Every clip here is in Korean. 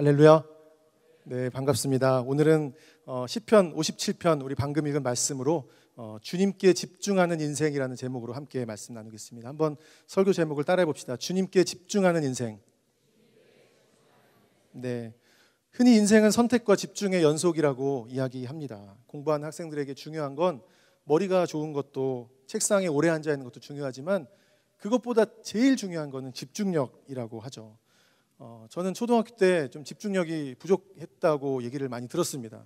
할렐루야. 네, 반갑습니다. 오늘은 어, 시편 57편 우리 방금 읽은 말씀으로 어, 주님께 집중하는 인생이라는 제목으로 함께 말씀 나누겠습니다. 한번 설교 제목을 따라해 봅시다. 주님께 집중하는 인생. 네. 흔히 인생은 선택과 집중의 연속이라고 이야기합니다. 공부하는 학생들에게 중요한 건 머리가 좋은 것도 책상에 오래 앉아 있는 것도 중요하지만 그것보다 제일 중요한 것은 집중력이라고 하죠. 어, 저는 초등학교 때 좀 집중력이 부족했다고 얘기를 많이 들었습니다.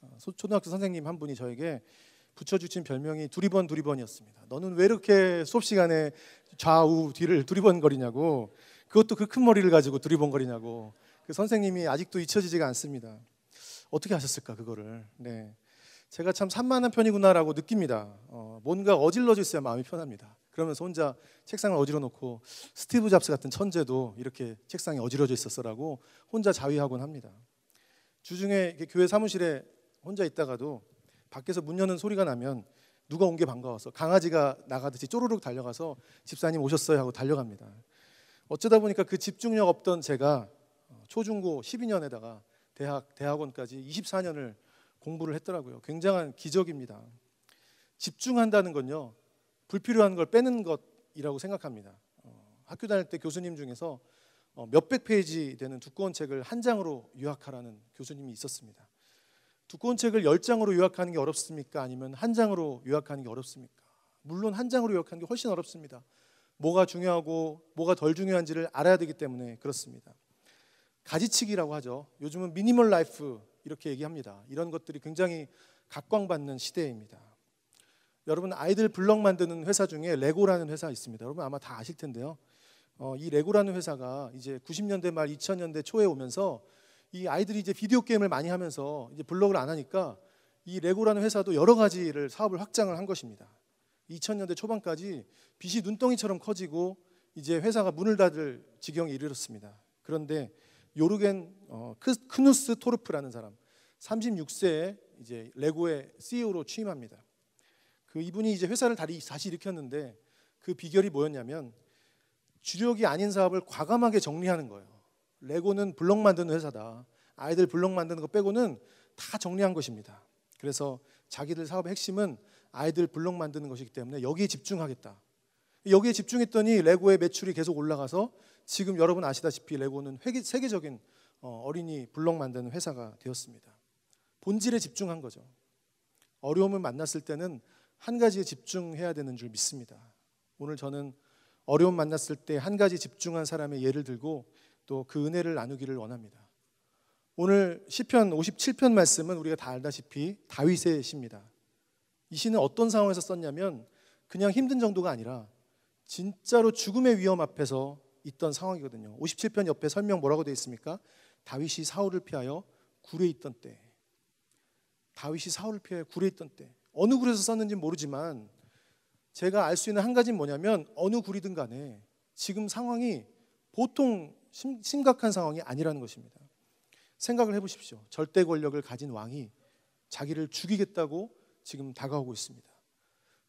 어, 초등학교 선생님 한 분이 저에게 붙여주신 별명이 두리번 두리번이었습니다. 너는 왜 이렇게 수업 시간에 좌우 뒤를 두리번거리냐고 그것도 그 큰 머리를 가지고 두리번거리냐고 그 선생님이 아직도 잊혀지지가 않습니다. 어떻게 하셨을까 그거를? 네, 제가 참 산만한 편이구나라고 느낍니다. 어, 뭔가 어질러져 있어야 마음이 편합니다. 그러면서 혼자 책상을 어지러 놓고 스티브 잡스 같은 천재도 이렇게 책상에 어지러져 있었어라고 혼자 자위하곤 합니다. 주중에 교회 사무실에 혼자 있다가도 밖에서 문 여는 소리가 나면 누가 온 게 반가워서 강아지가 나가듯이 쪼르륵 달려가서 집사님 오셨어요 하고 달려갑니다. 어쩌다 보니까 그 집중력 없던 제가 초중고 12년에다가 대학 대학원까지 24년을 공부를 했더라고요. 굉장한 기적입니다. 집중한다는 건요. 불필요한 걸 빼는 것이라고 생각합니다. 어, 학교 다닐 때 교수님 중에서 어, 몇백 페이지 되는 두꺼운 책을 한 장으로 요약하라는 교수님이 있었습니다. 두꺼운 책을 열 장으로 요약하는 게 어렵습니까? 아니면 한 장으로 요약하는 게 어렵습니까? 물론 한 장으로 요약하는 게 훨씬 어렵습니다. 뭐가 중요하고 뭐가 덜 중요한지를 알아야 되기 때문에 그렇습니다. 가지치기라고 하죠. 요즘은 미니멀 라이프 이렇게 얘기합니다. 이런 것들이 굉장히 각광받는 시대입니다. 여러분 아이들 블럭 만드는 회사 중에 레고라는 회사 있습니다. 여러분 아마 다 아실 텐데요. 어, 이 레고라는 회사가 이제 90년대 말 2000년대 초에 오면서 이 아이들이 이제 비디오 게임을 많이 하면서 이제 블럭을 안 하니까 이 레고라는 회사도 여러 가지를 사업을 확장을 한 것입니다. 2000년대 초반까지 빚이 눈덩이처럼 커지고 이제 회사가 문을 닫을 지경에 이르렀습니다. 그런데 요르겐 어, 크누스 토르프라는 사람 36세에 이제 레고의 CEO로 취임합니다. 그 이분이 이제 회사를 다시 일으켰는데 그 비결이 뭐였냐면 주력이 아닌 사업을 과감하게 정리하는 거예요. 레고는 블록 만드는 회사다. 아이들 블록 만드는 거 빼고는 다 정리한 것입니다. 그래서 자기들 사업의 핵심은 아이들 블록 만드는 것이기 때문에 여기에 집중하겠다. 여기에 집중했더니 레고의 매출이 계속 올라가서 지금 여러분 아시다시피 레고는 회기, 세계적인 어, 어린이 블록 만드는 회사가 되었습니다. 본질에 집중한 거죠. 어려움을 만났을 때는 한 가지에 집중해야 되는 줄 믿습니다. 오늘 저는 어려움 만났을 때 한 가지 집중한 사람의 예를 들고 또 그 은혜를 나누기를 원합니다. 오늘 시편 57편 말씀은 우리가 다 알다시피 다윗의 시입니다. 이 시는 어떤 상황에서 썼냐면 그냥 힘든 정도가 아니라 진짜로 죽음의 위험 앞에서 있던 상황이거든요. 57편 옆에 설명 뭐라고 되어 있습니까? 다윗이 사울을 피하여 굴에 있던 때. 다윗이 사울을 피하여 굴에 있던 때. 어느 굴에서 썼는지 모르지만 제가 알 수 있는 한 가지는 뭐냐면 어느 굴이든 간에 지금 상황이 보통 심각한 상황이 아니라는 것입니다. 생각을 해보십시오. 절대 권력을 가진 왕이 자기를 죽이겠다고 지금 다가오고 있습니다.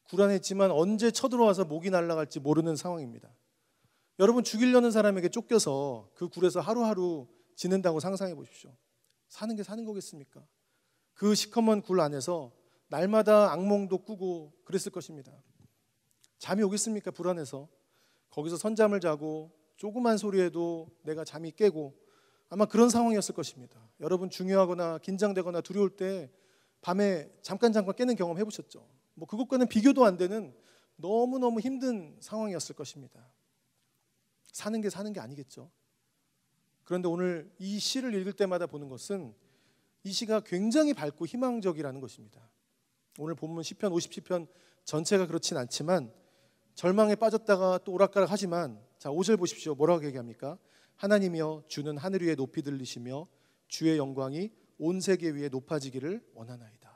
불안했지만 언제 쳐들어와서 목이 날아갈지 모르는 상황입니다. 여러분 죽이려는 사람에게 쫓겨서 그 굴에서 하루하루 지낸다고 상상해 보십시오. 사는 게 사는 거겠습니까? 그 시커먼 굴 안에서 날마다 악몽도 꾸고 그랬을 것입니다. 잠이 오겠습니까? 불안해서. 거기서 선잠을 자고 조그만 소리에도 내가 잠이 깨고 아마 그런 상황이었을 것입니다. 여러분 중요하거나 긴장되거나 두려울 때 밤에 잠깐 잠깐 깨는 경험 해보셨죠? 뭐 그것과는 비교도 안 되는 너무너무 힘든 상황이었을 것입니다. 사는 게 사는 게 아니겠죠. 그런데 오늘 이 시를 읽을 때마다 보는 것은 이 시가 굉장히 밝고 희망적이라는 것입니다. 오늘 본문 10편 57편 전체가 그렇진 않지만 절망에 빠졌다가 또 오락가락 하지만 자 5절 보십시오. 뭐라고 얘기합니까? 하나님이여 주는 하늘 위에 높이 들리시며 주의 영광이 온 세계 위에 높아지기를 원하나이다.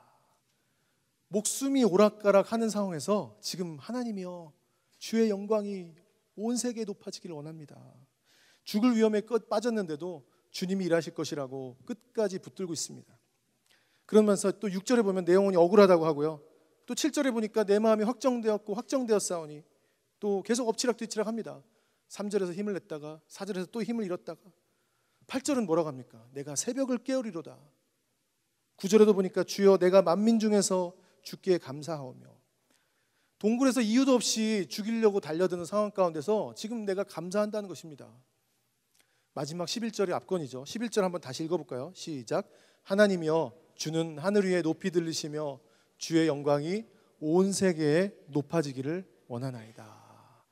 목숨이 오락가락 하는 상황에서 지금 하나님이여 주의 영광이 온 세계에 높아지기를 원합니다. 죽을 위험에 끝 빠졌는데도 주님이 일하실 것이라고 끝까지 붙들고 있습니다. 그러면서 또 6절에 보면 내 영혼이 억울하다고 하고요. 또 7절에 보니까 내 마음이 확정되었고 확정되었사오니 또 계속 엎치락뒤치락 합니다. 3절에서 힘을 냈다가 4절에서 또 힘을 잃었다가 8절은 뭐라고 합니까? 내가 새벽을 깨우리로다. 9절에도 보니까 주여 내가 만민 중에서 주께 감사하오며 동굴에서 이유도 없이 죽이려고 달려드는 상황 가운데서 지금 내가 감사한다는 것입니다. 마지막 11절의 압권이죠 11절 한번 다시 읽어볼까요? 시작. 하나님이여 주는 하늘 위에 높이 들리시며 주의 영광이 온 세계에 높아지기를 원하나이다.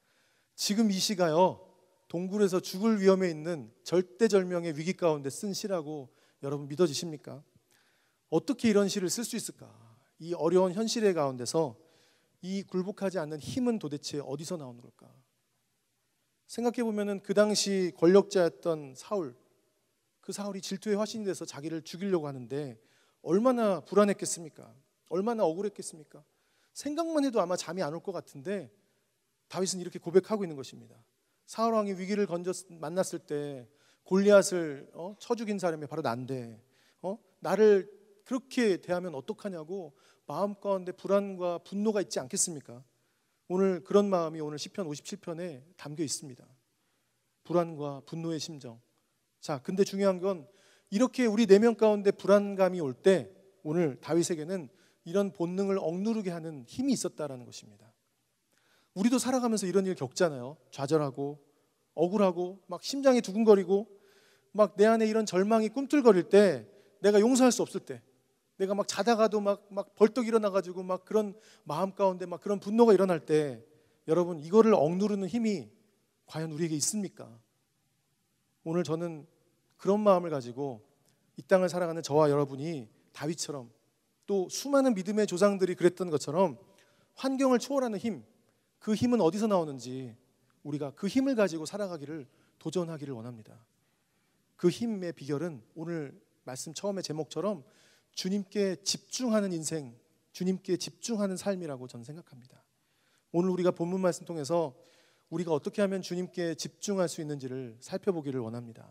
지금 이 시가요. 동굴에서 죽을 위험에 있는 절대절명의 위기 가운데 쓴 시라고 여러분 믿어지십니까? 어떻게 이런 시를 쓸 수 있을까? 이 어려운 현실의 가운데서 이 굴복하지 않는 힘은 도대체 어디서 나오는 걸까? 생각해 보면은 그 당시 권력자였던 사울, 그 사울이 질투의 화신이 돼서 자기를 죽이려고 하는데 얼마나 불안했겠습니까? 얼마나 억울했겠습니까? 생각만 해도 아마 잠이 안 올 것 같은데 다윗은 이렇게 고백하고 있는 것입니다. 사울 왕이 위기를 건져 만났을 때 골리앗을 어? 쳐 죽인 사람이 바로 난데 어? 나를 그렇게 대하면 어떡하냐고 마음 가운데 불안과 분노가 있지 않겠습니까? 오늘 그런 마음이 오늘 시편 57편에 담겨 있습니다. 불안과 분노의 심정. 자, 근데 중요한 건 이렇게 우리 내면 가운데 불안감이 올 때 오늘 다윗에게는 이런 본능을 억누르게 하는 힘이 있었다라는 것입니다. 우리도 살아가면서 이런 일 겪잖아요. 좌절하고 억울하고 막 심장이 두근거리고 막 내 안에 이런 절망이 꿈틀거릴 때 내가 용서할 수 없을 때 내가 막 자다가도 막, 막 벌떡 일어나가지고 막 그런 마음 가운데 막 그런 분노가 일어날 때 여러분 이거를 억누르는 힘이 과연 우리에게 있습니까? 오늘 저는 그런 마음을 가지고 이 땅을 살아가는 저와 여러분이 다윗처럼 또 수많은 믿음의 조상들이 그랬던 것처럼 환경을 초월하는 힘, 그 힘은 어디서 나오는지 우리가 그 힘을 가지고 살아가기를 도전하기를 원합니다. 그 힘의 비결은 오늘 말씀 처음에 제목처럼 주님께 집중하는 인생, 주님께 집중하는 삶이라고 저는 생각합니다. 오늘 우리가 본문 말씀 통해서 우리가 어떻게 하면 주님께 집중할 수 있는지를 살펴보기를 원합니다.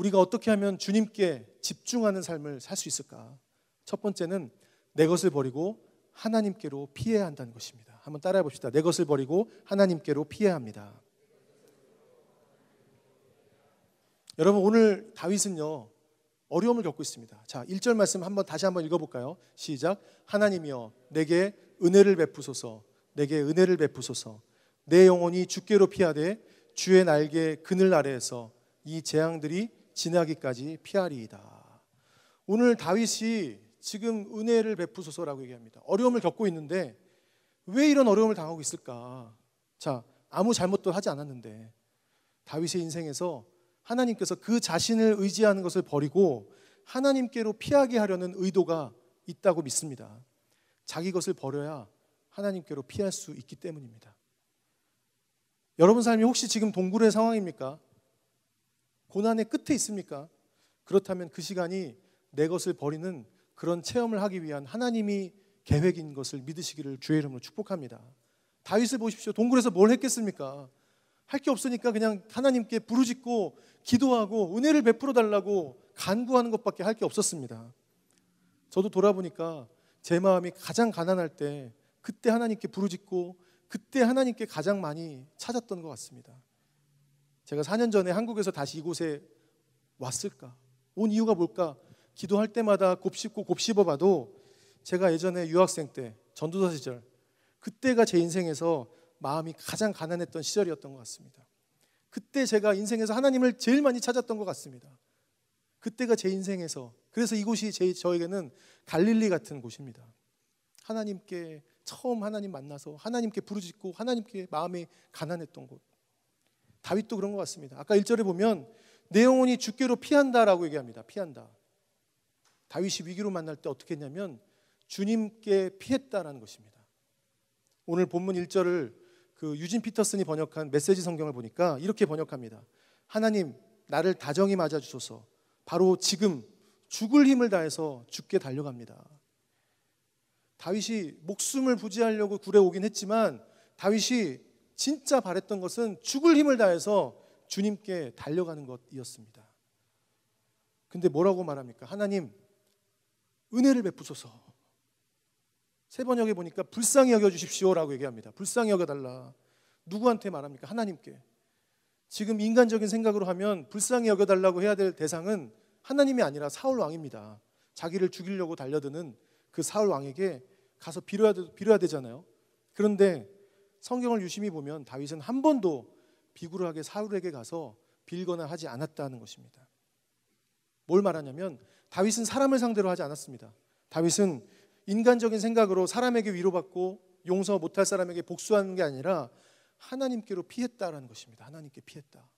우리가 어떻게 하면 주님께 집중하는 삶을 살 수 있을까? 첫 번째는 내 것을 버리고 하나님께로 피해야 한다는 것입니다. 한번 따라해 봅시다. 내 것을 버리고 하나님께로 피해야 합니다. 여러분 오늘 다윗은요. 어려움을 겪고 있습니다. 자, 1절 말씀 한번 다시 한번 읽어 볼까요? 시작. 하나님이여 내게 은혜를 베푸소서. 내게 은혜를 베푸소서. 내 영혼이 주께로 피하되 주의 날개 그늘 아래에서 이 재앙들이 지나기까지 피하리이다. 오늘 다윗이 지금 은혜를 베푸소서라고 얘기합니다. 어려움을 겪고 있는데 왜 이런 어려움을 당하고 있을까? 자, 아무 잘못도 하지 않았는데 다윗의 인생에서 하나님께서 그 자신을 의지하는 것을 버리고 하나님께로 피하게 하려는 의도가 있다고 믿습니다. 자기 것을 버려야 하나님께로 피할 수 있기 때문입니다. 여러분 삶이 혹시 지금 동굴의 상황입니까? 고난의 끝에 있습니까? 그렇다면 그 시간이 내 것을 버리는 그런 체험을 하기 위한 하나님이 계획인 것을 믿으시기를 주의 이름으로 축복합니다. 다윗을 보십시오. 동굴에서 뭘 했겠습니까? 할 게 없으니까 그냥 하나님께 부르짖고 기도하고 은혜를 베풀어 달라고 간구하는 것밖에 할 게 없었습니다. 저도 돌아보니까 제 마음이 가장 가난할 때 그때 하나님께 부르짖고 그때 하나님께 가장 많이 찾았던 것 같습니다. 제가 4년 전에 한국에서 다시 이곳에 왔을까? 온 이유가 뭘까? 기도할 때마다 곱씹고 곱씹어 봐도 제가 예전에 유학생 때 전도사 시절 그때가 제 인생에서 마음이 가장 가난했던 시절이었던 것 같습니다. 그때 제가 인생에서 하나님을 제일 많이 찾았던 것 같습니다. 그때가 제 인생에서 그래서 이곳이 제, 저에게는 갈릴리 같은 곳입니다. 하나님께 처음 하나님 만나서 하나님께 부르짖고 하나님께 마음이 가난했던 곳. 다윗도 그런 것 같습니다. 아까 1절에 보면 내 영혼이 주께로 피한다라고 얘기합니다. 피한다. 다윗이 위기로 만날 때 어떻게 했냐면 주님께 피했다라는 것입니다. 오늘 본문 1절을 그 유진 피터슨이 번역한 메시지 성경을 보니까 이렇게 번역합니다. 하나님 나를 다정히 맞아 주소서. 바로 지금 죽을 힘을 다해서 죽게 달려갑니다. 다윗이 목숨을 부지하려고 굴에 오긴 했지만 다윗이 진짜 바랬던 것은 죽을 힘을 다해서 주님께 달려가는 것이었습니다. 근데 뭐라고 말합니까? 하나님, 은혜를 베푸소서. 세 번역에 보니까 불쌍히 여겨주십시오라고 얘기합니다. 불쌍히 여겨달라. 누구한테 말합니까? 하나님께. 지금 인간적인 생각으로 하면 불쌍히 여겨달라고 해야 될 대상은 하나님이 아니라 사울 왕입니다. 자기를 죽이려고 달려드는 그 사울 왕에게 가서 빌어야, 빌어야 되잖아요. 그런데 성경을 유심히 보면 다윗은 한 번도 비굴하게 사울에게 가서 빌거나 하지 않았다는 것입니다. 뭘 말하냐면 다윗은 사람을 상대로 하지 않았습니다. 다윗은 인간적인 생각으로 사람에게 위로받고 용서 못할 사람에게 복수하는 게 아니라 하나님께로 피했다라는 것입니다. 하나님께 피했다.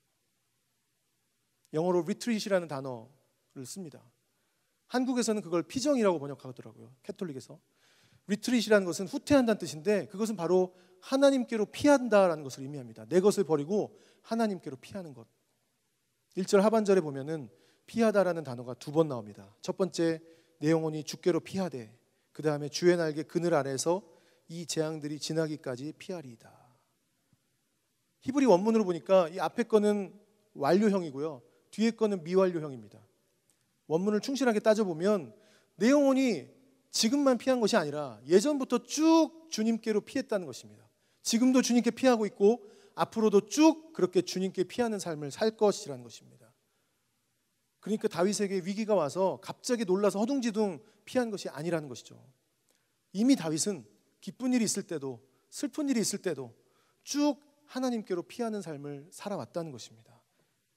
영어로 retreat이라는 단어를 씁니다. 한국에서는 그걸 피정이라고 번역하더라고요. 캐톨릭에서. 리트릿이라는 것은 후퇴한다는 뜻인데 그것은 바로 하나님께로 피한다라는 것을 의미합니다. 내 것을 버리고 하나님께로 피하는 것. 1절 하반절에 보면은 피하다라는 단어가 두 번 나옵니다. 첫 번째 내 영혼이 주께로 피하되 그 다음에 주의 날개 그늘 아래서 이 재앙들이 지나기까지 피하리이다. 히브리 원문으로 보니까 이 앞에 거는 완료형이고요. 뒤에 거는 미완료형입니다. 원문을 충실하게 따져보면 내 영혼이 지금만 피한 것이 아니라 예전부터 쭉 주님께로 피했다는 것입니다. 지금도 주님께 피하고 있고 앞으로도 쭉 그렇게 주님께 피하는 삶을 살 것이라는 것입니다. 그러니까 다윗에게 위기가 와서 갑자기 놀라서 허둥지둥 피한 것이 아니라는 것이죠. 이미 다윗은 기쁜 일이 있을 때도 슬픈 일이 있을 때도 쭉 하나님께로 피하는 삶을 살아왔다는 것입니다.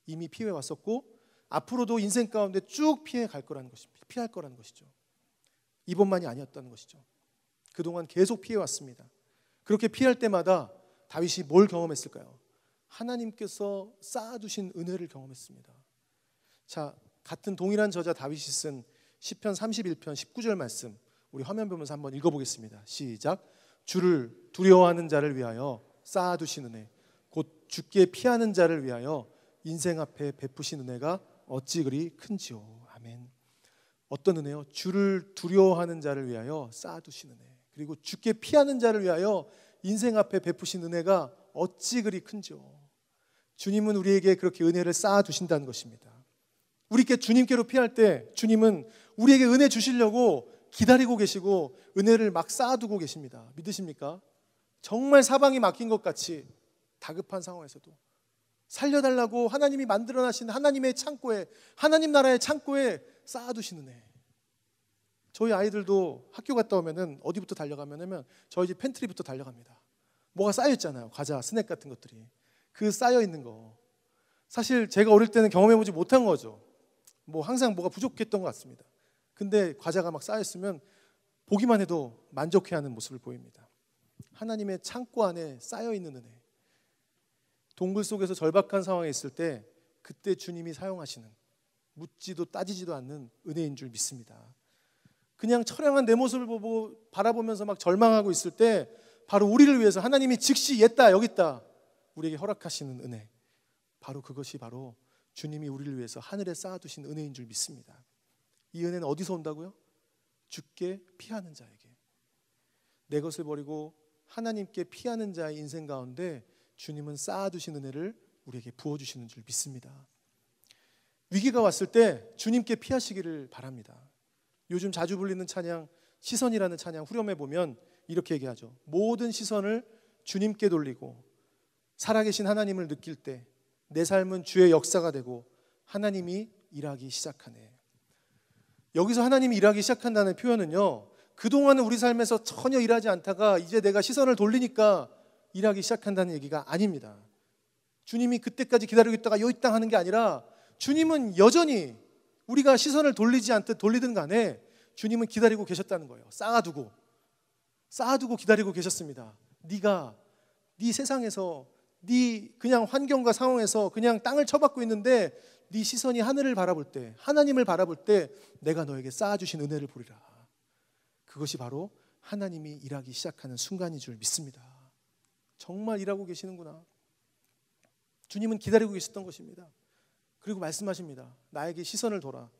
이미 피해 왔었고 앞으로도 인생 가운데 쭉 피해 갈 거라는 것입니다. 피할 거라는 것이죠. 이번만이 아니었다는 것이죠. 그동안 계속 피해왔습니다. 그렇게 피할 때마다 다윗이 뭘 경험했을까요? 하나님께서 쌓아주신 은혜를 경험했습니다. 자, 같은 동일한 저자 다윗이 쓴 10편 31편 19절 말씀 우리 화면 보면서 한번 읽어보겠습니다. 시작 주를 두려워하는 자를 위하여 쌓아두신 은혜 곧 죽게 피하는 자를 위하여 인생 앞에 베푸신 은혜가 어찌 그리 큰지요 어떤 은혜요? 주를 두려워하는 자를 위하여 쌓아두신 은혜. 그리고 주께 피하는 자를 위하여 인생 앞에 베푸신 은혜가 어찌 그리 큰지요. 주님은 우리에게 그렇게 은혜를 쌓아두신다는 것입니다. 우리께 주님께로 피할 때 주님은 우리에게 은혜 주시려고 기다리고 계시고 은혜를 막 쌓아두고 계십니다. 믿으십니까? 정말 사방이 막힌 것 같이 다급한 상황에서도 살려달라고 하나님이 만들어나신 하나님의 창고에 하나님 나라의 창고에 쌓아두시는 애. 저희 아이들도 학교 갔다 오면은 어디부터 달려가면냐 저희 집 팬트리부터 달려갑니다. 뭐가 쌓여 있잖아요. 과자, 스낵 같은 것들이. 그 쌓여 있는 거. 사실 제가 어릴 때는 경험해 보지 못한 거죠. 뭐 항상 뭐가 부족했던 것 같습니다. 근데 과자가 막 쌓여 있으면 보기만 해도 만족해하는 모습을 보입니다. 하나님의 창고 안에 쌓여 있는 은혜. 동굴 속에서 절박한 상황에 있을 때 그때 주님이 사용하시는 묻지도 따지지도 않는 은혜인 줄 믿습니다. 그냥 처량한 내 모습을 보고 바라보면서 막 절망하고 있을 때 바로 우리를 위해서 하나님이 즉시 옛다 여기 있다 우리에게 허락하시는 은혜 바로 그것이 바로 주님이 우리를 위해서 하늘에 쌓아두신 은혜인 줄 믿습니다. 이 은혜는 어디서 온다고요? 죽게 피하는 자에게 내 것을 버리고 하나님께 피하는 자의 인생 가운데 주님은 쌓아두신 은혜를 우리에게 부어주시는 줄 믿습니다. 위기가 왔을 때 주님께 피하시기를 바랍니다. 요즘 자주 불리는 찬양 시선이라는 찬양 후렴에 보면 이렇게 얘기하죠. 모든 시선을 주님께 돌리고 살아계신 하나님을 느낄 때 내 삶은 주의 역사가 되고 하나님이 일하기 시작하네. 여기서 하나님이 일하기 시작한다는 표현은요. 그동안 우리 삶에서 전혀 일하지 않다가 이제 내가 시선을 돌리니까 일하기 시작한다는 얘기가 아닙니다. 주님이 그때까지 기다리고 있다가 요 있다 하는 게 아니라 주님은 여전히 우리가 시선을 돌리지 않듯 돌리든 간에 주님은 기다리고 계셨다는 거예요. 쌓아두고 쌓아두고 기다리고 계셨습니다. 네가 네 세상에서 네 그냥 환경과 상황에서 그냥 땅을 쳐박고 있는데 네 시선이 하늘을 바라볼 때 하나님을 바라볼 때 내가 너에게 쌓아주신 은혜를 보리라. 그것이 바로 하나님이 일하기 시작하는 순간인 줄 믿습니다. 정말 일하고 계시는구나. 주님은 기다리고 계셨던 것입니다. 그리고 말씀하십니다. 나에게 시선을 돌아.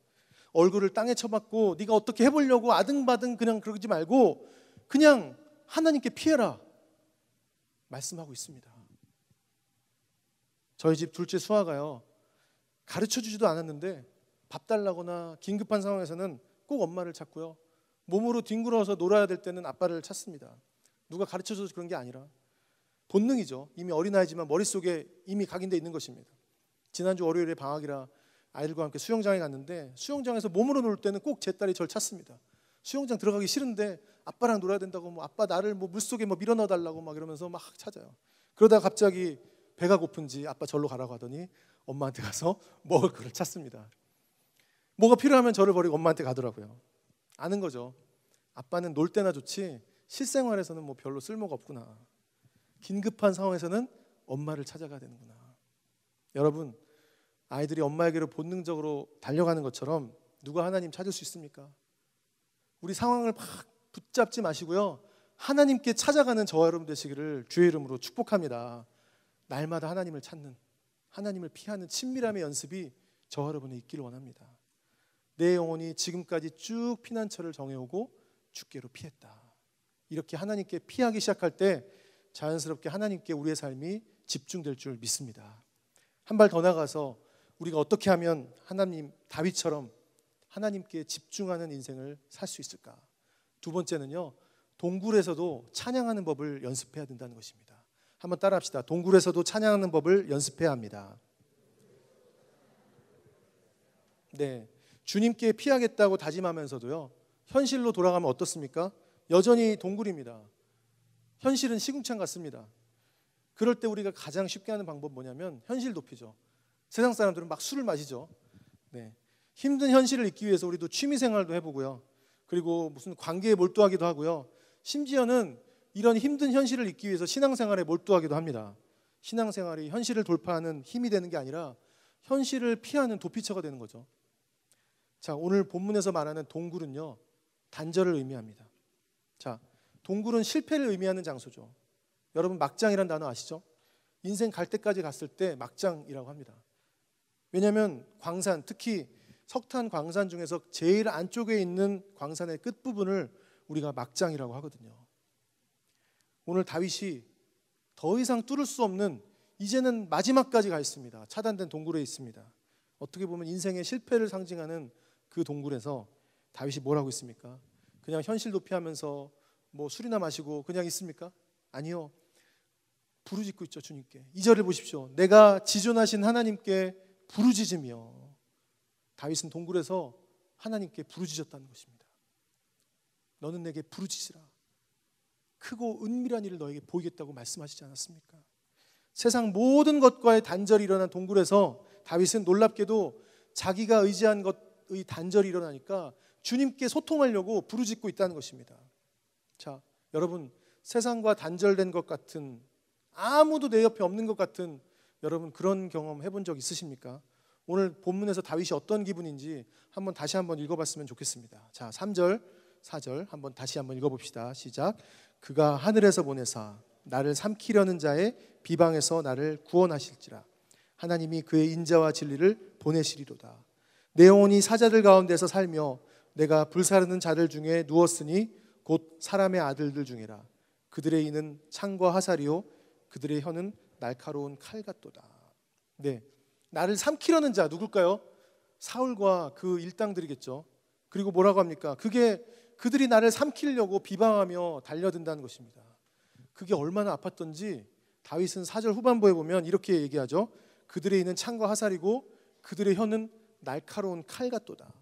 얼굴을 땅에 쳐박고 네가 어떻게 해보려고 아등바등 그냥 그러지 말고 그냥 하나님께 피해라. 말씀하고 있습니다. 저희 집 둘째 수아가요. 가르쳐 주지도 않았는데 밥 달라거나 긴급한 상황에서는 꼭 엄마를 찾고요. 몸으로 뒹굴어서 놀아야 될 때는 아빠를 찾습니다. 누가 가르쳐 줘서 그런 게 아니라 본능이죠. 이미 어린아이지만 머릿속에 이미 각인돼 있는 것입니다. 지난주 월요일에 방학이라 아이들과 함께 수영장에 갔는데 수영장에서 몸으로 놀 때는 꼭 제 딸이 절 찾습니다. 수영장 들어가기 싫은데 아빠랑 놀아야 된다고 뭐 아빠 나를 뭐 물속에 뭐 밀어넣어 달라고 막 이러면서 막 찾아요. 그러다 갑자기 배가 고픈지 아빠 절로 가라고 하더니 엄마한테 가서 먹을 걸 찾습니다. 뭐가 필요하면 저를 버리고 엄마한테 가더라고요. 아는 거죠. 아빠는 놀 때나 좋지 실생활에서는 뭐 별로 쓸모가 없구나. 긴급한 상황에서는 엄마를 찾아가야 되는구나. 여러분, 아이들이 엄마에게로 본능적으로 달려가는 것처럼 누가 하나님 찾을 수 있습니까? 우리 상황을 막 붙잡지 마시고요. 하나님께 찾아가는 저와 여러분 되시기를 주의 이름으로 축복합니다. 날마다 하나님을 찾는 하나님을 피하는 친밀함의 연습이 저와 여러분이 있기를 원합니다. 내 영혼이 지금까지 쭉 피난처를 정해오고 주께로 피했다. 이렇게 하나님께 피하기 시작할 때 자연스럽게 하나님께 우리의 삶이 집중될 줄 믿습니다. 한 발 더 나가서 우리가 어떻게 하면 하나님 다윗처럼 하나님께 집중하는 인생을 살 수 있을까? 두 번째는요. 동굴에서도 찬양하는 법을 연습해야 된다는 것입니다. 한번 따라합시다. 동굴에서도 찬양하는 법을 연습해야 합니다. 네. 주님께 피하겠다고 다짐하면서도요. 현실로 돌아가면 어떻습니까? 여전히 동굴입니다. 현실은 시궁창 같습니다. 그럴 때 우리가 가장 쉽게 하는 방법 뭐냐면 현실 높이죠. 세상 사람들은 막 술을 마시죠. 네. 힘든 현실을 잊기 위해서 우리도 취미 생활도 해보고요. 그리고 무슨 관계에 몰두하기도 하고요. 심지어는 이런 힘든 현실을 잊기 위해서 신앙생활에 몰두하기도 합니다. 신앙생활이 현실을 돌파하는 힘이 되는 게 아니라 현실을 피하는 도피처가 되는 거죠. 자, 오늘 본문에서 말하는 동굴은요. 단절을 의미합니다. 자, 동굴은 실패를 의미하는 장소죠. 여러분 막장이란 단어 아시죠? 인생 갈 때까지 갔을 때 막장이라고 합니다. 왜냐하면 광산 특히 석탄 광산 중에서 제일 안쪽에 있는 광산의 끝 부분을 우리가 막장이라고 하거든요. 오늘 다윗이 더 이상 뚫을 수 없는 이제는 마지막까지 가 있습니다. 차단된 동굴에 있습니다. 어떻게 보면 인생의 실패를 상징하는 그 동굴에서 다윗이 뭘 하고 있습니까? 그냥 현실 도피하면서 뭐 술이나 마시고 그냥 있습니까? 아니요. 부르짖고 있죠, 주님께. 이절을 보십시오. 내가 지존하신 하나님께 부르짖으며 다윗은 동굴에서 하나님께 부르짖었다는 것입니다. 너는 내게 부르짖으라. 크고 은밀한 일을 너에게 보이겠다고 말씀하시지 않았습니까? 세상 모든 것과의 단절이 일어난 동굴에서 다윗은 놀랍게도 자기가 의지한 것의 단절이 일어나니까 주님께 소통하려고 부르짖고 있다는 것입니다. 자, 여러분 세상과 단절된 것 같은 아무도 내 옆에 없는 것 같은 여러분 그런 경험 해본 적 있으십니까? 오늘 본문에서 다윗이 어떤 기분인지 한번 다시 한번 읽어봤으면 좋겠습니다. 자, 3절, 4절 한번 다시 한번 읽어봅시다. 시작. 그가 하늘에서 보내사 나를 삼키려는 자의 비방에서 나를 구원하실지라. 하나님이 그의 인자와 진리를 보내시리로다. 내 영혼이 사자들 가운데서 살며 내가 불사르는 자들 중에 누웠으니 곧 사람의 아들들 중이라. 그들의 이는 창과 화살이요 그들의 혀는 날카로운 칼 같도다. 네. 나를 삼키려는 자 누굴까요? 사울과 그 일당들이겠죠. 그리고 뭐라고 합니까? 그게 그들이 나를 삼키려고 비방하며 달려든다는 것입니다. 그게 얼마나 아팠던지 다윗은 사절 후반부에 보면 이렇게 얘기하죠. 그들의 있는 창과 화살이고 그들의 혀는 날카로운 칼 같도다.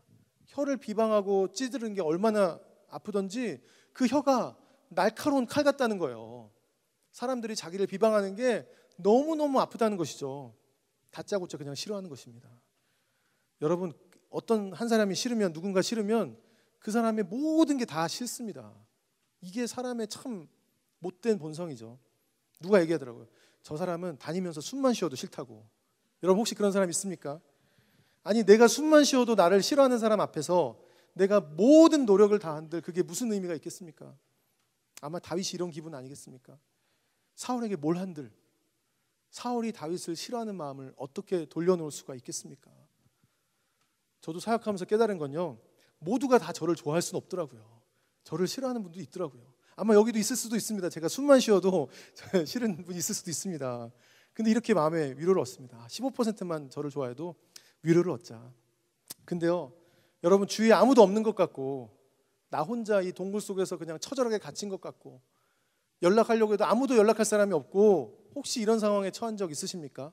혀를 비방하고 찌드는 게 얼마나 아프던지 그 혀가 날카로운 칼 같다는 거예요. 사람들이 자기를 비방하는 게 너무너무 아프다는 것이죠. 다짜고짜 그냥 싫어하는 것입니다. 여러분 어떤 한 사람이 싫으면 누군가 싫으면 그 사람의 모든 게 다 싫습니다. 이게 사람의 참 못된 본성이죠. 누가 얘기하더라고요. 저 사람은 다니면서 숨만 쉬어도 싫다고. 여러분 혹시 그런 사람 있습니까? 아니 내가 숨만 쉬어도 나를 싫어하는 사람 앞에서 내가 모든 노력을 다 한들 그게 무슨 의미가 있겠습니까? 아마 다윗이 이런 기분 아니겠습니까? 사울에게 뭘 한들 사울이 다윗을 싫어하는 마음을 어떻게 돌려놓을 수가 있겠습니까? 저도 사역하면서 깨달은 건요. 모두가 다 저를 좋아할 수는 없더라고요. 저를 싫어하는 분도 있더라고요. 아마 여기도 있을 수도 있습니다. 제가 숨만 쉬어도 싫은 분이 있을 수도 있습니다. 근데 이렇게 마음에 위로를 얻습니다. 15%만 저를 좋아해도 위로를 얻자. 근데요, 여러분 주위에 아무도 없는 것 같고 나 혼자 이 동굴 속에서 그냥 처절하게 갇힌 것 같고 연락하려고 해도 아무도 연락할 사람이 없고 혹시 이런 상황에 처한 적 있으십니까?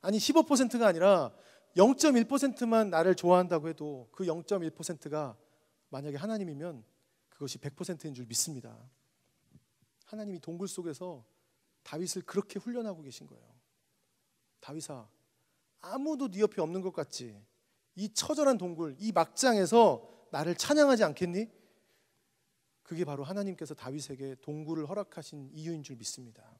아니 15%가 아니라 0.1%만 나를 좋아한다고 해도 그 0.1%가 만약에 하나님이면 그것이 100%인 줄 믿습니다. 하나님이 동굴 속에서 다윗을 그렇게 훈련하고 계신 거예요. 다윗아, 아무도 네 옆에 없는 것 같지? 이 처절한 동굴, 이 막장에서 나를 찬양하지 않겠니? 그게 바로 하나님께서 다윗에게 동굴을 허락하신 이유인 줄 믿습니다.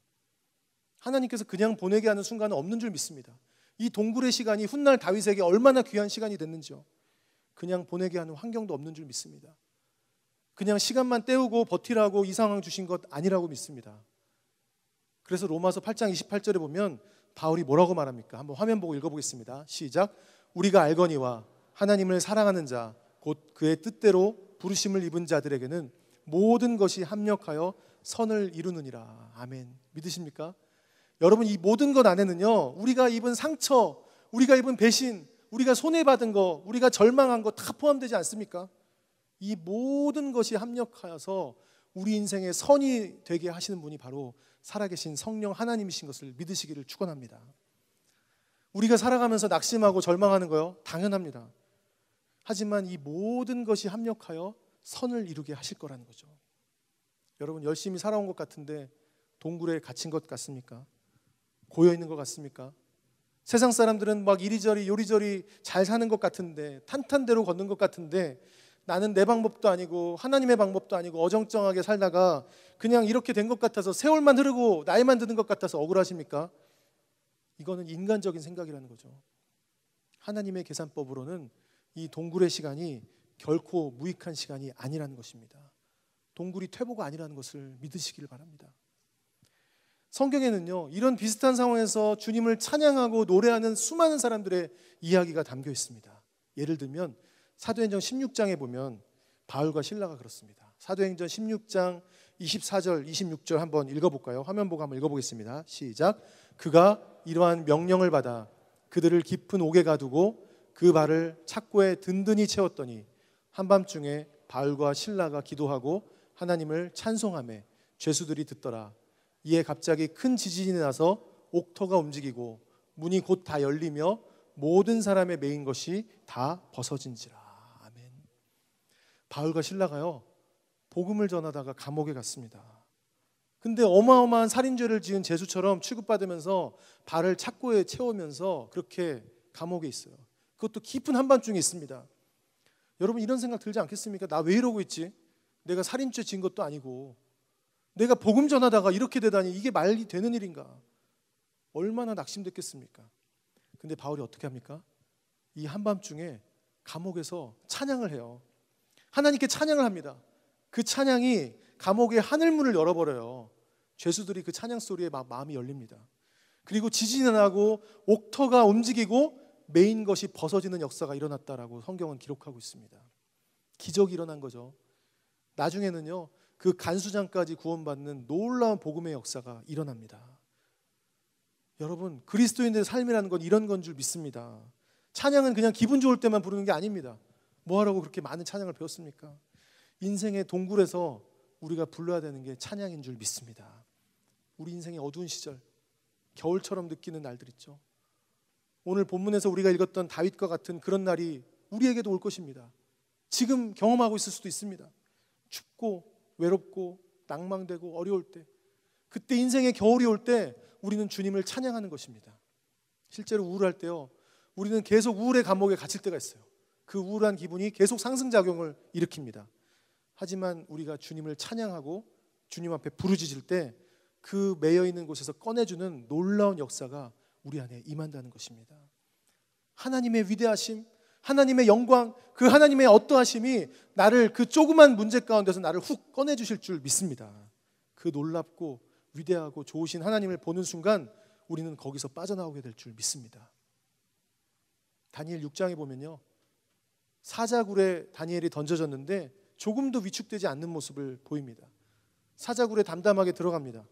하나님께서 그냥 보내게 하는 순간은 없는 줄 믿습니다. 이 동굴의 시간이 훗날 다윗에게 얼마나 귀한 시간이 됐는지요. 그냥 보내게 하는 환경도 없는 줄 믿습니다. 그냥 시간만 때우고 버티라고 이 상황 주신 것 아니라고 믿습니다. 그래서 로마서 8장 28절에 보면 바울이 뭐라고 말합니까? 한번 화면 보고 읽어보겠습니다. 시작. 우리가 알거니와 하나님을 사랑하는 자, 곧 그의 뜻대로 부르심을 입은 자들에게는 모든 것이 합력하여 선을 이루느니라. 아멘. 믿으십니까? 여러분 이 모든 것 안에는요, 우리가 입은 상처, 우리가 입은 배신, 우리가 손해받은 거, 우리가 절망한 거 다 포함되지 않습니까? 이 모든 것이 합력하여서 우리 인생의 선이 되게 하시는 분이 바로 살아계신 성령 하나님이신 것을 믿으시기를 축원합니다. 우리가 살아가면서 낙심하고 절망하는 거요 당연합니다. 하지만 이 모든 것이 합력하여 선을 이루게 하실 거라는 거죠. 여러분 열심히 살아온 것 같은데 동굴에 갇힌 것 같습니까? 고여 있는 것 같습니까? 세상 사람들은 막 이리저리 요리저리 잘 사는 것 같은데 탄탄대로 걷는 것 같은데 나는 내 방법도 아니고 하나님의 방법도 아니고 어정쩡하게 살다가 그냥 이렇게 된 것 같아서 세월만 흐르고 나이만 드는 것 같아서 억울하십니까? 이거는 인간적인 생각이라는 거죠. 하나님의 계산법으로는 이 동굴의 시간이 결코 무익한 시간이 아니라는 것입니다. 동굴이 퇴보가 아니라는 것을 믿으시길 바랍니다. 성경에는요, 이런 비슷한 상황에서 주님을 찬양하고 노래하는 수많은 사람들의 이야기가 담겨 있습니다. 예를 들면 사도행전 16장에 보면 바울과 신라가 그렇습니다. 사도행전 16장 24절, 26절 한번 읽어볼까요? 화면 보고 한번 읽어보겠습니다. 시작. 그가 이러한 명령을 받아 그들을 깊은 옥에 가두고 그 발을 착고에 든든히 채웠더니 한밤중에 바울과 신라가 기도하고 하나님을 찬송함에 죄수들이 듣더라. 이에 갑자기 큰 지진이 나서 옥터가 움직이고 문이 곧 다 열리며 모든 사람의 메인 것이 다 벗어진지라. 아멘. 바울과 신라가요. 복음을 전하다가 감옥에 갔습니다. 근데 어마어마한 살인죄를 지은 제수처럼 취급받으면서 발을 착고에 채우면서 그렇게 감옥에 있어요. 그것도 깊은 한밤중에 있습니다. 여러분 이런 생각 들지 않겠습니까? 나 왜 이러고 있지? 내가 살인죄 지은 것도 아니고 내가 복음 전하다가 이렇게 되다니 이게 말이 되는 일인가? 얼마나 낙심됐겠습니까? 근데 바울이 어떻게 합니까? 이 한밤중에 감옥에서 찬양을 해요. 하나님께 찬양을 합니다. 그 찬양이 감옥의 하늘문을 열어버려요. 죄수들이 그 찬양 소리에 막 마음이 열립니다. 그리고 지진이 하고 옥터가 움직이고 메인 것이 벗어지는 역사가 일어났다라고 성경은 기록하고 있습니다. 기적이 일어난 거죠. 나중에는요. 그 간수장까지 구원받는 놀라운 복음의 역사가 일어납니다. 여러분, 그리스도인들의 삶이라는 건 이런 건 줄 믿습니다. 찬양은 그냥 기분 좋을 때만 부르는 게 아닙니다. 뭐 하라고 그렇게 많은 찬양을 배웠습니까? 인생의 동굴에서 우리가 불러야 되는 게 찬양인 줄 믿습니다. 우리 인생의 어두운 시절, 겨울처럼 느끼는 날들 있죠. 오늘 본문에서 우리가 읽었던 다윗과 같은 그런 날이 우리에게도 올 것입니다. 지금 경험하고 있을 수도 있습니다. 춥고 외롭고 낭망되고 어려울 때 그때 인생의 겨울이 올 때 우리는 주님을 찬양하는 것입니다. 실제로 우울할 때요. 우리는 계속 우울의 감옥에 갇힐 때가 있어요. 그 우울한 기분이 계속 상승작용을 일으킵니다. 하지만 우리가 주님을 찬양하고 주님 앞에 부르짖을 때그 매여 있는 곳에서 꺼내주는 놀라운 역사가 우리 안에 임한다는 것입니다. 하나님의 위대하심, 하나님의 영광, 그 하나님의 어떠하심이 나를 그 조그만 문제 가운데서 나를 훅 꺼내 주실 줄 믿습니다. 그 놀랍고 위대하고 좋으신 하나님을 보는 순간 우리는 거기서 빠져나오게 될 줄 믿습니다. 다니엘 6장에 보면요. 사자굴에 다니엘이 던져졌는데 조금도 위축되지 않는 모습을 보입니다. 사자굴에 담담하게 들어갑니다.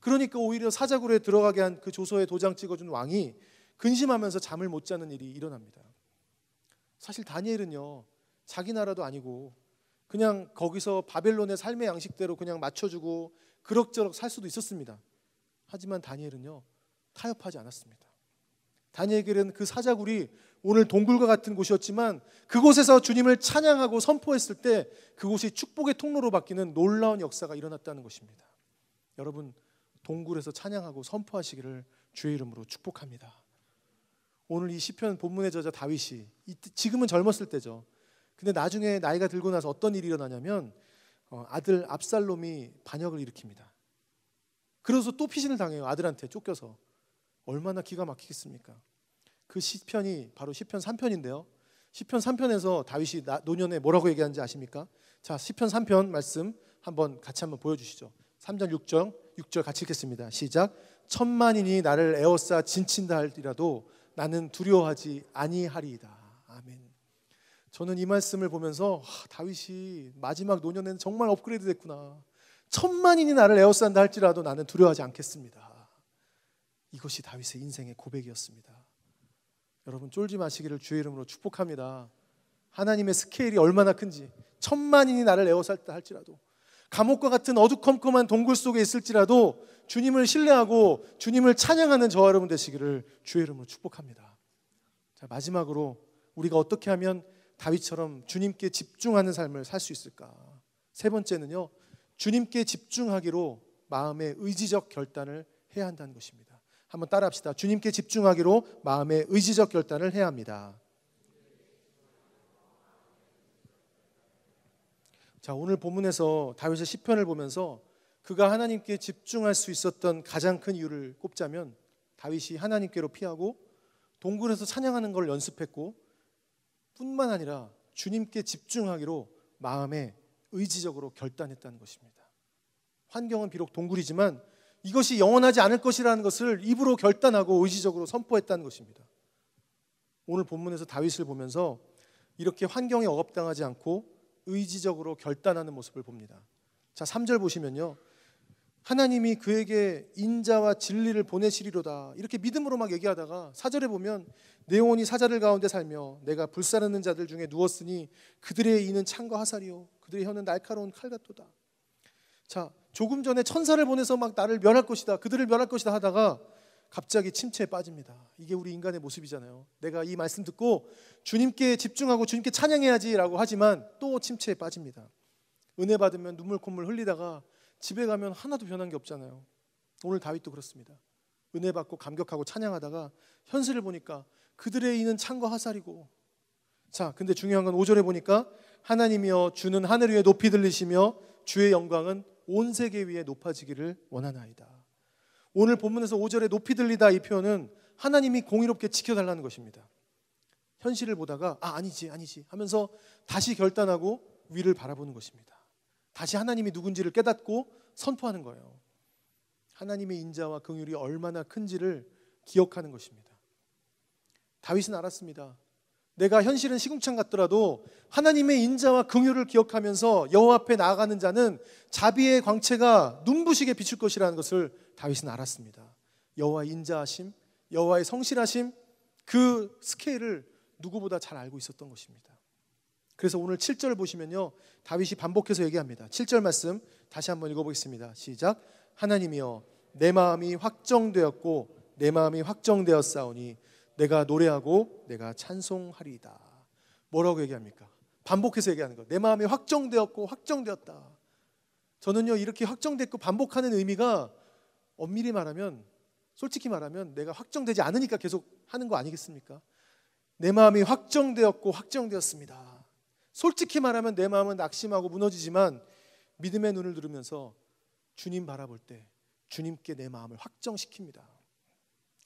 그러니까 오히려 사자굴에 들어가게 한 그 조서에 도장 찍어준 왕이 근심하면서 잠을 못 자는 일이 일어납니다. 사실 다니엘은요 자기 나라도 아니고 그냥 거기서 바벨론의 삶의 양식대로 그냥 맞춰주고 그럭저럭 살 수도 있었습니다. 하지만 다니엘은요 타협하지 않았습니다. 다니엘은 그 사자굴이 오늘 동굴과 같은 곳이었지만 그곳에서 주님을 찬양하고 선포했을 때 그곳이 축복의 통로로 바뀌는 놀라운 역사가 일어났다는 것입니다. 여러분 동굴에서 찬양하고 선포하시기를 주의 이름으로 축복합니다. 오늘 이 시편 본문의 저자 다윗이 지금은 젊었을 때죠. 근데 나중에 나이가 들고 나서 어떤 일이 일어나냐면 어, 아들 압살롬이 반역을 일으킵니다. 그래서 또 피신을 당해요. 아들한테 쫓겨서 얼마나 기가 막히겠습니까? 그 시편이 바로 시편 3편인데요. 시편 3편에서 다윗이 노년에 뭐라고 얘기하는지 아십니까? 자, 시편 3편 말씀 한번 같이 한번 보여 주시죠. 3절 6절 6절 같이 읽겠습니다. 시작. 천만인이 나를 애워싸 진친다 할지라도 나는 두려워하지 아니하리이다. 아멘. 저는 이 말씀을 보면서 아, 다윗이 마지막 노년에는 정말 업그레이드 됐구나. 천만인이 나를 에워싼다 할지라도 나는 두려워하지 않겠습니다. 이것이 다윗의 인생의 고백이었습니다. 여러분 쫄지 마시기를 주의 이름으로 축복합니다. 하나님의 스케일이 얼마나 큰지 천만인이 나를 에워쌀다 할지라도 감옥과 같은 어두컴컴한 동굴 속에 있을지라도 주님을 신뢰하고 주님을 찬양하는 저와 여러분 되시기를 주의 이름으로 축복합니다. 자, 마지막으로 우리가 어떻게 하면 다윗처럼 주님께 집중하는 삶을 살 수 있을까? 세 번째는요. 주님께 집중하기로 마음의 의지적 결단을 해야 한다는 것입니다. 한번 따라합시다. 주님께 집중하기로 마음의 의지적 결단을 해야 합니다. 자, 오늘 본문에서 다윗의 시편을 보면서 그가 하나님께 집중할 수 있었던 가장 큰 이유를 꼽자면 다윗이 하나님께로 피하고 동굴에서 찬양하는 걸 연습했고 뿐만 아니라 주님께 집중하기로 마음에 의지적으로 결단했다는 것입니다. 환경은 비록 동굴이지만 이것이 영원하지 않을 것이라는 것을 입으로 결단하고 의지적으로 선포했다는 것입니다. 오늘 본문에서 다윗을 보면서 이렇게 환경에 억압당하지 않고 의지적으로 결단하는 모습을 봅니다. 자, 3절 보시면요. 하나님이 그에게 인자와 진리를 보내시리로다. 이렇게 믿음으로 막 얘기하다가 사절에 보면 네온이 사자를 가운데 살며 내가 불사르는 자들 중에 누웠으니 그들의 이는 창과 화살이요 그들의 혀는 날카로운 칼 같도다. 자, 조금 전에 천사를 보내서 막 나를 멸할 것이다. 그들을 멸할 것이다 하다가 갑자기 침체에 빠집니다. 이게 우리 인간의 모습이잖아요. 내가 이 말씀 듣고 주님께 집중하고 주님께 찬양해야지라고 하지만 또 침체에 빠집니다. 은혜 받으면 눈물 콧물 흘리다가 집에 가면 하나도 변한 게 없잖아요. 오늘 다윗도 그렇습니다. 은혜 받고 감격하고 찬양하다가 현실을 보니까 그들의 이는 창과 화살이고 자, 근데 중요한 건 5절에 보니까 하나님이여 주는 하늘 위에 높이 들리시며 주의 영광은 온 세계 위에 높아지기를 원하나이다. 오늘 본문에서 5절에 높이 들리다 이 표현은 하나님이 공의롭게 지켜달라는 것입니다. 현실을 보다가 아 아니지 아니지 하면서 다시 결단하고 위를 바라보는 것입니다. 다시 하나님이 누군지를 깨닫고 선포하는 거예요. 하나님의 인자와 긍휼이 얼마나 큰지를 기억하는 것입니다. 다윗은 알았습니다. 내가 현실은 시궁창 같더라도 하나님의 인자와 긍휼을 기억하면서 여호와 앞에 나아가는 자는 자비의 광채가 눈부시게 비출 것이라는 것을 다윗은 알았습니다. 여호와 인자하심, 여호와의 성실하심 그 스케일을 누구보다 잘 알고 있었던 것입니다. 그래서 오늘 7절 보시면요. 다윗이 반복해서 얘기합니다. 7절 말씀 다시 한번 읽어보겠습니다. 시작. 하나님이여 내 마음이 확정되었고 내 마음이 확정되었사오니 내가 노래하고 내가 찬송하리이다. 뭐라고 얘기합니까? 반복해서 얘기하는 거내 마음이 확정되었고 확정되었다. 저는요 이렇게 확정됐고 반복하는 의미가 엄밀히 말하면 솔직히 말하면 내가 확정되지 않으니까 계속 하는 거 아니겠습니까? 내 마음이 확정되었고 확정되었습니다. 솔직히 말하면 내 마음은 낙심하고 무너지지만 믿음의 눈을 누르면서 주님 바라볼 때 주님께 내 마음을 확정시킵니다.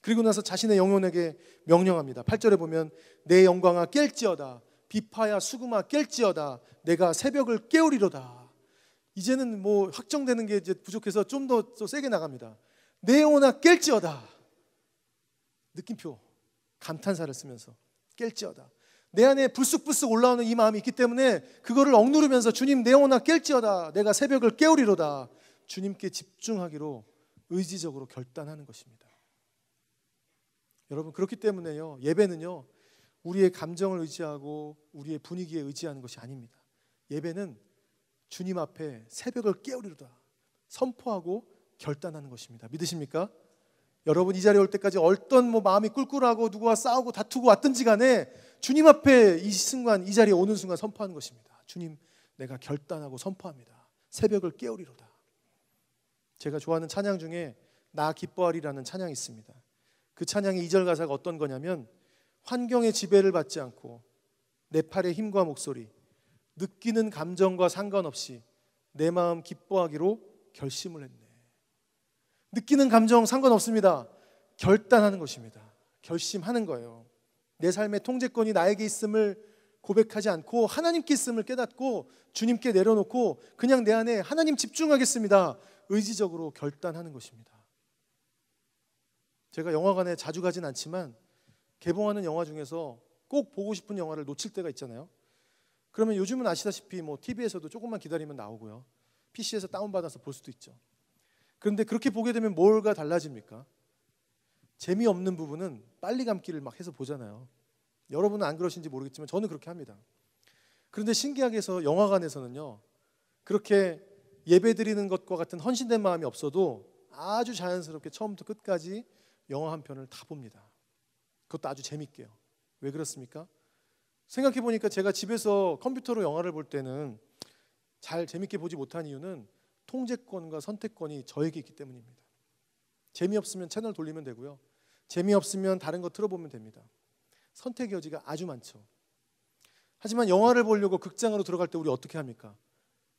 그리고 나서 자신의 영혼에게 명령합니다. 8절에 보면 내 영광아 깰지어다 비파야 수금아 깰지어다 내가 새벽을 깨우리로다. 이제는 뭐 확정되는 게 이제 부족해서 좀 더 세게 나갑니다. 내 영혼아 깰지어다. 느낌표 감탄사를 쓰면서 깰지어다. 내 안에 불쑥불쑥 올라오는 이 마음이 있기 때문에 그거를 억누르면서 주님 내 영혼아 깰지어다 내가 새벽을 깨우리로다 주님께 집중하기로 의지적으로 결단하는 것입니다. 여러분 그렇기 때문에요 예배는요 우리의 감정을 의지하고 우리의 분위기에 의지하는 것이 아닙니다. 예배는 주님 앞에 새벽을 깨우리로다 선포하고 결단하는 것입니다. 믿으십니까? 여러분 이 자리에 올 때까지 어떤 뭐 마음이 꿀꿀하고 누구와 싸우고 다투고 왔든지 간에 주님 앞에 이 순간 이 자리에 오는 순간 선포하는 것입니다. 주님 내가 결단하고 선포합니다. 새벽을 깨우리로다. 제가 좋아하는 찬양 중에 나 기뻐하리라는 찬양이 있습니다. 그 찬양의 2절 가사가 어떤 거냐면 환경의 지배를 받지 않고 내 팔의 힘과 목소리 느끼는 감정과 상관없이 내 마음 기뻐하기로 결심을 했네. 느끼는 감정 상관없습니다. 결단하는 것입니다. 결심하는 거예요. 내 삶의 통제권이 나에게 있음을 고백하지 않고 하나님께 있음을 깨닫고 주님께 내려놓고 그냥 내 안에 하나님 집중하겠습니다. 의지적으로 결단하는 것입니다. 제가 영화관에 자주 가진 않지만 개봉하는 영화 중에서 꼭 보고 싶은 영화를 놓칠 때가 있잖아요. 그러면 요즘은 아시다시피 뭐 TV에서도 조금만 기다리면 나오고요. PC에서 다운받아서 볼 수도 있죠. 그런데 그렇게 보게 되면 뭘가 달라집니까? 재미없는 부분은 빨리 감기를 막 해서 보잖아요. 여러분은 안 그러신지 모르겠지만 저는 그렇게 합니다. 그런데 신기하게 해서 영화관에서는요. 그렇게 예배 드리는 것과 같은 헌신된 마음이 없어도 아주 자연스럽게 처음부터 끝까지 영화 한 편을 다 봅니다. 그것도 아주 재밌게요. 왜 그렇습니까? 생각해 보니까 제가 집에서 컴퓨터로 영화를 볼 때는 잘 재밌게 보지 못한 이유는 통제권과 선택권이 저에게 있기 때문입니다. 재미없으면 채널 돌리면 되고요. 재미없으면 다른 거 틀어보면 됩니다. 선택 여지가 아주 많죠. 하지만 영화를 보려고 극장으로 들어갈 때 우리 어떻게 합니까?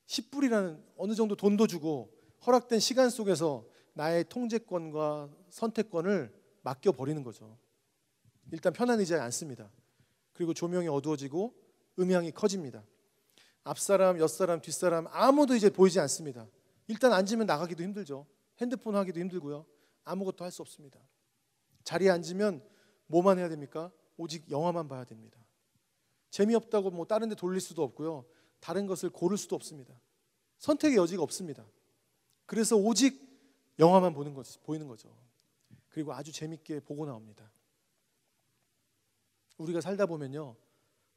10불이라는 어느 정도 돈도 주고 허락된 시간 속에서 나의 통제권과 선택권을 맡겨버리는 거죠. 일단 편한 의자에 앉습니다. 그리고 조명이 어두워지고 음향이 커집니다. 앞사람, 옆사람, 뒷사람 아무도 이제 보이지 않습니다. 일단 앉으면 나가기도 힘들죠. 핸드폰 하기도 힘들고요. 아무것도 할 수 없습니다. 자리에 앉으면 뭐만 해야 됩니까? 오직 영화만 봐야 됩니다. 재미없다고 뭐 다른 데 돌릴 수도 없고요. 다른 것을 고를 수도 없습니다. 선택의 여지가 없습니다. 그래서 오직 영화만 보는 것, 보이는 거죠. 그리고 아주 재밌게 보고 나옵니다. 우리가 살다 보면요.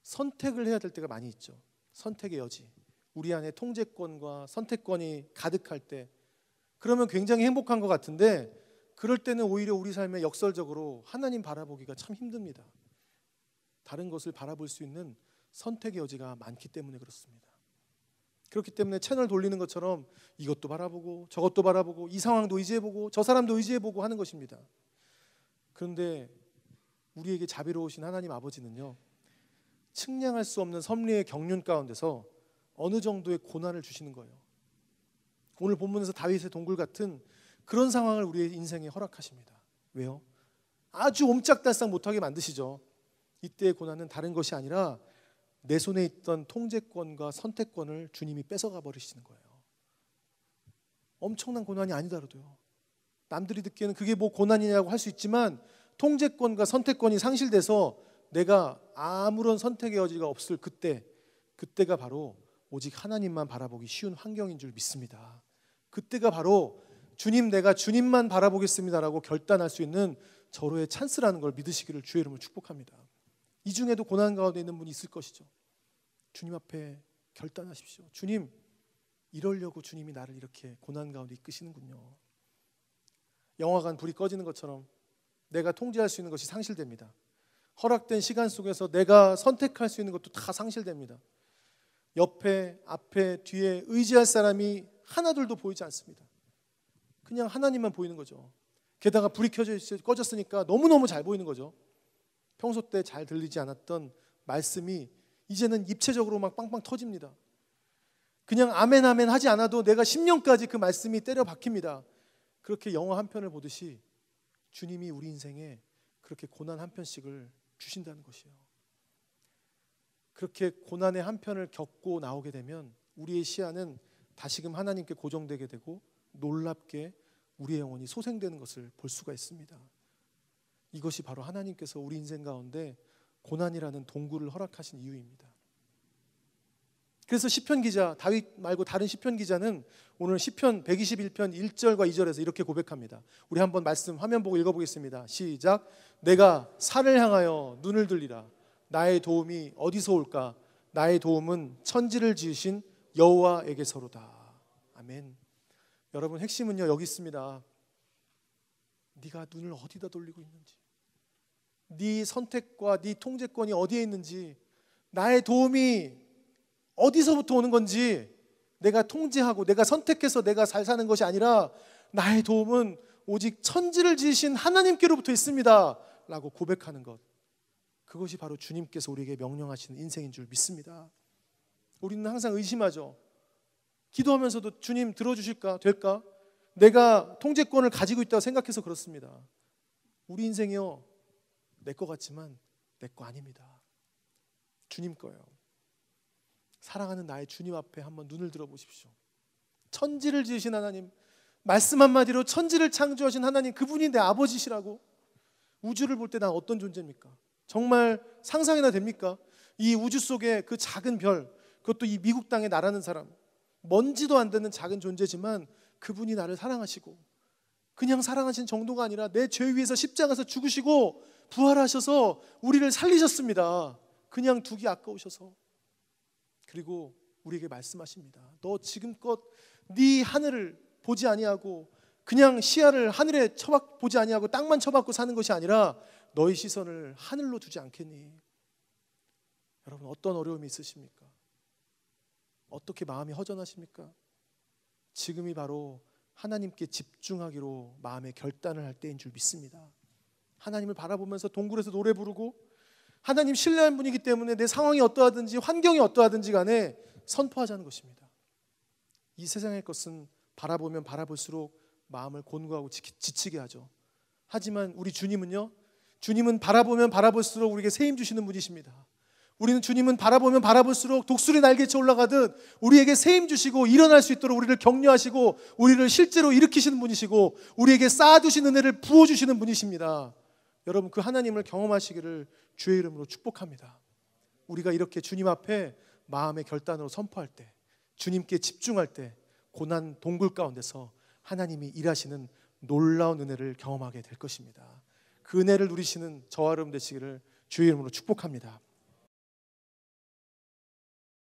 선택을 해야 될 때가 많이 있죠. 선택의 여지. 우리 안에 통제권과 선택권이 가득할 때 그러면 굉장히 행복한 것 같은데 그럴 때는 오히려 우리 삶에 역설적으로 하나님 바라보기가 참 힘듭니다. 다른 것을 바라볼 수 있는 선택의 여지가 많기 때문에 그렇습니다. 그렇기 때문에 채널 돌리는 것처럼 이것도 바라보고 저것도 바라보고 이 상황도 의지해보고 저 사람도 의지해보고 하는 것입니다. 그런데 우리에게 자비로우신 하나님 아버지는요, 측량할 수 없는 섭리의 경륜 가운데서 어느 정도의 고난을 주시는 거예요. 오늘 본문에서 다윗의 동굴 같은 그런 상황을 우리의 인생에 허락하십니다. 왜요? 아주 옴짝달싹 못하게 만드시죠. 이때의 고난은 다른 것이 아니라 내 손에 있던 통제권과 선택권을 주님이 뺏어가 버리시는 거예요. 엄청난 고난이 아니다라도요. 남들이 듣기에는 그게 뭐 고난이냐고 할 수 있지만 통제권과 선택권이 상실돼서 내가 아무런 선택의 여지가 없을 그때 그때가 바로 오직 하나님만 바라보기 쉬운 환경인 줄 믿습니다. 그때가 바로 주님 내가 주님만 바라보겠습니다라고 결단할 수 있는 절호의 찬스라는 걸 믿으시기를 주의 이름으로 축복합니다. 이 중에도 고난 가운데 있는 분이 있을 것이죠. 주님 앞에 결단하십시오. 주님 이러려고 주님이 나를 이렇게 고난 가운데 이끄시는군요. 영화관 불이 꺼지는 것처럼 내가 통제할 수 있는 것이 상실됩니다. 허락된 시간 속에서 내가 선택할 수 있는 것도 다 상실됩니다. 옆에, 앞에, 뒤에 의지할 사람이 하나둘도 보이지 않습니다. 그냥 하나님만 보이는 거죠. 게다가 불이 켜져 있, 꺼졌으니까 너무너무 잘 보이는 거죠. 평소 때 잘 들리지 않았던 말씀이 이제는 입체적으로 막 빵빵 터집니다. 그냥 아멘 아멘 하지 않아도 내가 10년까지 그 말씀이 때려 박힙니다. 그렇게 영화 한 편을 보듯이 주님이 우리 인생에 그렇게 고난 한 편씩을 주신다는 것이에요. 그렇게 고난의 한 편을 겪고 나오게 되면 우리의 시야는 다시금 하나님께 고정되게 되고 놀랍게 우리의 영혼이 소생되는 것을 볼 수가 있습니다. 이것이 바로 하나님께서 우리 인생 가운데 고난이라는 동굴을 허락하신 이유입니다. 그래서 시편 기자 다윗 말고 다른 시편 기자는 오늘 시편 121편 1절과 2절에서 이렇게 고백합니다. 우리 한번 말씀 화면 보고 읽어 보겠습니다. 시작. 내가 산을 향하여 눈을 들리라. 나의 도움이 어디서 올까? 나의 도움은 천지를 지으신 여호와에게서로다. 아멘. 여러분 핵심은요 여기 있습니다. 네가 눈을 어디다 돌리고 있는지, 네 선택과 네 통제권이 어디에 있는지, 나의 도움이 어디서부터 오는 건지 내가 통제하고 내가 선택해서 내가 잘 사는 것이 아니라 나의 도움은 오직 천지를 지으신 하나님께로부터 있습니다. 라고 고백하는 것. 그것이 바로 주님께서 우리에게 명령하시는 인생인 줄 믿습니다. 우리는 항상 의심하죠. 기도하면서도 주님 들어주실까? 될까? 내가 통제권을 가지고 있다고 생각해서 그렇습니다. 우리 인생이요. 내 거 같지만 내 거 아닙니다. 주님 거예요. 사랑하는 나의 주님 앞에 한번 눈을 들어보십시오. 천지를 지으신 하나님, 말씀 한마디로 천지를 창조하신 하나님, 그분이 내 아버지시라고 우주를 볼 때 난 어떤 존재입니까? 정말 상상이나 됩니까? 이 우주 속에 그 작은 별, 그것도 이 미국 땅에 나라는 사람, 먼지도 안 되는 작은 존재지만 그분이 나를 사랑하시고 그냥 사랑하신 정도가 아니라 내 죄 위에서 십자가에서 죽으시고 부활하셔서 우리를 살리셨습니다. 그냥 두기 아까우셔서 그리고 우리에게 말씀하십니다. 너 지금껏 네 하늘을 보지 아니하고 그냥 시야를 하늘에 처박 보지 아니하고 땅만 처박고 사는 것이 아니라 너희 시선을 하늘로 두지 않겠니? 여러분 어떤 어려움이 있으십니까? 어떻게 마음이 허전하십니까? 지금이 바로 하나님께 집중하기로 마음의 결단을 할 때인 줄 믿습니다. 하나님을 바라보면서 동굴에서 노래 부르고 하나님 신뢰한 분이기 때문에 내 상황이 어떠하든지 환경이 어떠하든지 간에 선포하자는 것입니다. 이 세상의 것은 바라보면 바라볼수록 마음을 곤고하고 지치게 하죠. 하지만 우리 주님은요. 주님은 바라보면 바라볼수록 우리에게 세임 주시는 분이십니다. 우리는 주님은 바라보면 바라볼수록 독수리 날개쳐 올라가듯 우리에게 세임 주시고 일어날 수 있도록 우리를 격려하시고 우리를 실제로 일으키시는 분이시고 우리에게 쌓아두신 은혜를 부어주시는 분이십니다. 여러분 그 하나님을 경험하시기를 주의 이름으로 축복합니다. 우리가 이렇게 주님 앞에 마음의 결단으로 선포할 때 주님께 집중할 때 고난 동굴 가운데서 하나님이 일하시는 놀라운 은혜를 경험하게 될 것입니다. 그 은혜를 누리시는 저와 여러분 되시기를 주의 이름으로 축복합니다.